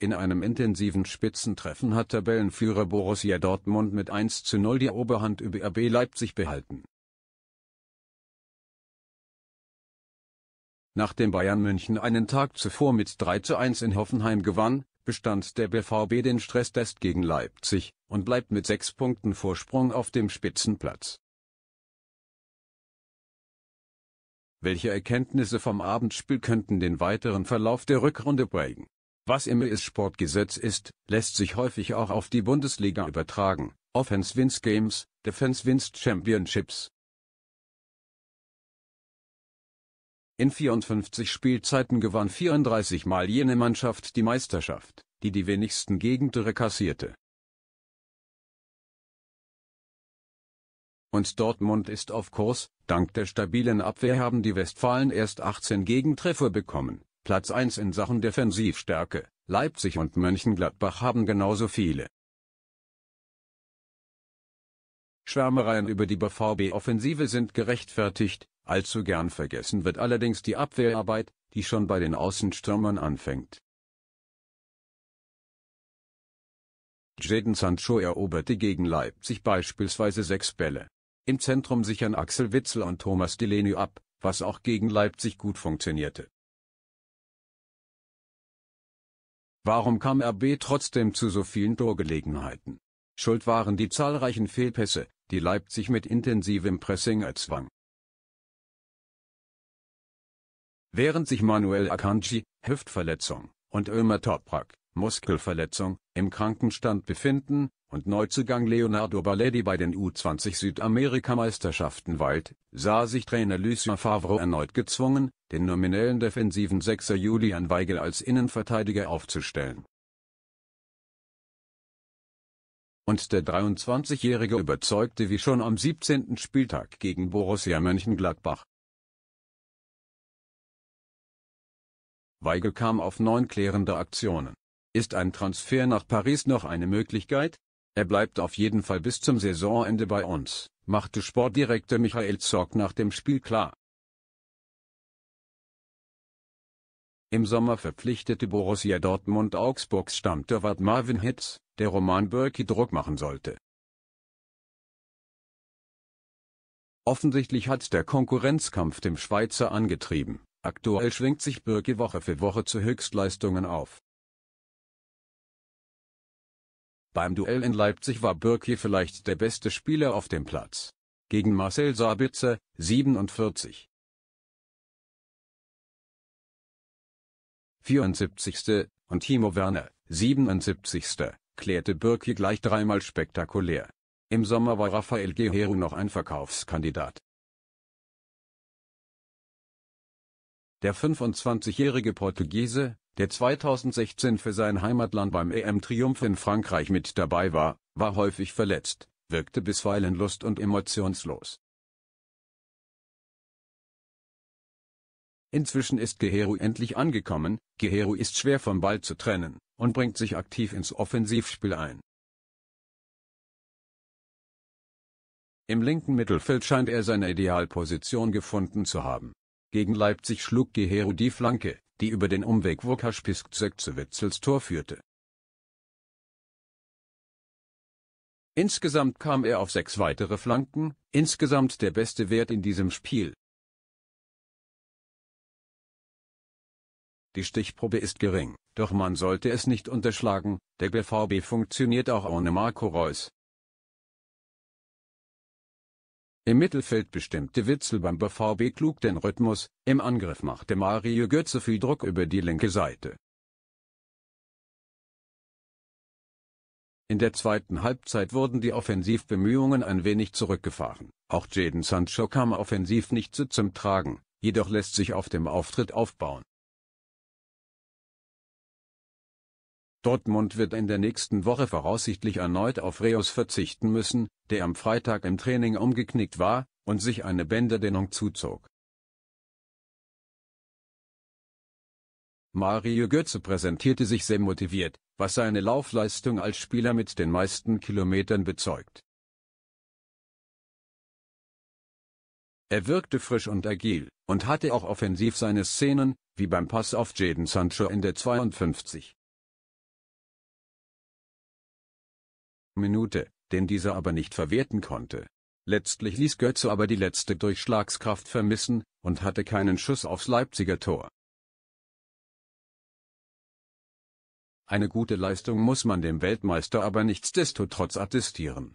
In einem intensiven Spitzentreffen hat Tabellenführer Borussia Dortmund mit 1:0 die Oberhand über RB Leipzig behalten. Nachdem Bayern München einen Tag zuvor mit 3:1 in Hoffenheim gewann, bestand der BVB den Stresstest gegen Leipzig und bleibt mit sechs Punkten Vorsprung auf dem Spitzenplatz. Welche Erkenntnisse vom Abendspiel könnten den weiteren Verlauf der Rückrunde prägen? Was im ES-Sportgesetz ist, lässt sich häufig auch auf die Bundesliga übertragen. Offense wins Games, Defense wins Championships. In 54 Spielzeiten gewann 34 Mal jene Mannschaft die Meisterschaft, die die wenigsten Gegentore kassierte. Und Dortmund ist auf Kurs, dank der stabilen Abwehr haben die Westfalen erst 18 Gegentreffer bekommen. Platz 1 in Sachen Defensivstärke, Leipzig und Mönchengladbach haben genauso viele. Schwärmereien über die BVB-Offensive sind gerechtfertigt, allzu gern vergessen wird allerdings die Abwehrarbeit, die schon bei den Außenstürmern anfängt. Jaden Sancho eroberte gegen Leipzig beispielsweise sechs Bälle. Im Zentrum sichern Axel Witzel und Thomas Delaney ab, was auch gegen Leipzig gut funktionierte. Warum kam RB trotzdem zu so vielen Torgelegenheiten? Schuld waren die zahlreichen Fehlpässe, die Leipzig mit intensivem Pressing erzwang. Während sich Manuel Akanji, Hüftverletzung, und Ömer Toprak, Muskelverletzung, im Krankenstand befinden, und Neuzugang Leonardo Baledi bei den U20 Südamerikameisterschaften Wald, sah sich Trainer Lucien Favre erneut gezwungen, den nominellen defensiven Sechser Julian Weigel als Innenverteidiger aufzustellen. Und der 23-Jährige überzeugte wie schon am 17. Spieltag gegen Borussia Mönchengladbach. Weigel kam auf neun klärende Aktionen. Ist ein Transfer nach Paris noch eine Möglichkeit? Er bleibt auf jeden Fall bis zum Saisonende bei uns, machte Sportdirektor Michael Zorc nach dem Spiel klar. Im Sommer verpflichtete Borussia Dortmund Augsburgs Stammtorwart Marvin Hitz, der Roman Birki Druck machen sollte. Offensichtlich hat der Konkurrenzkampf dem Schweizer angetrieben, aktuell schwingt sich Birki Woche für Woche zu Höchstleistungen auf. Beim Duell in Leipzig war Birki vielleicht der beste Spieler auf dem Platz. Gegen Marcel Sabitzer, 47. 74. und Timo Werner, 77. klärte Birki gleich dreimal spektakulär. Im Sommer war Rafael Guerrero noch ein Verkaufskandidat. Der 25-jährige Portugiese, der 2016 für sein Heimatland beim EM-Triumph in Frankreich mit dabei war, war häufig verletzt, wirkte bisweilen lust- und emotionslos. Inzwischen ist Geheru endlich angekommen, Geheru ist schwer vom Ball zu trennen und bringt sich aktiv ins Offensivspiel ein. Im linken Mittelfeld scheint er seine Idealposition gefunden zu haben. Gegen Leipzig schlug Geheru die Flanke, die über den Umweg Wurkasch-Piszczek zu Witzelstor führte. Insgesamt kam er auf sechs weitere Flanken, insgesamt der beste Wert in diesem Spiel. Die Stichprobe ist gering, doch man sollte es nicht unterschlagen, der BVB funktioniert auch ohne Marco Reus. Im Mittelfeld bestimmte Witzel beim BVB klug den Rhythmus, im Angriff machte Mario Götze viel Druck über die linke Seite. In der zweiten Halbzeit wurden die Offensivbemühungen ein wenig zurückgefahren. Auch Jaden Sancho kam offensiv nicht so zum Tragen, jedoch lässt sich auf dem Auftritt aufbauen. Dortmund wird in der nächsten Woche voraussichtlich erneut auf Reus verzichten müssen, der am Freitag im Training umgeknickt war und sich eine Bänderdehnung zuzog. Mario Götze präsentierte sich sehr motiviert, was seine Laufleistung als Spieler mit den meisten Kilometern bezeugt. Er wirkte frisch und agil und hatte auch offensiv seine Szenen, wie beim Pass auf Jaden Sancho in der 52. Minute, den dieser aber nicht verwerten konnte. Letztlich ließ Götze aber die letzte Durchschlagskraft vermissen und hatte keinen Schuss aufs Leipziger Tor. Eine gute Leistung muss man dem Weltmeister aber nichtsdestotrotz attestieren.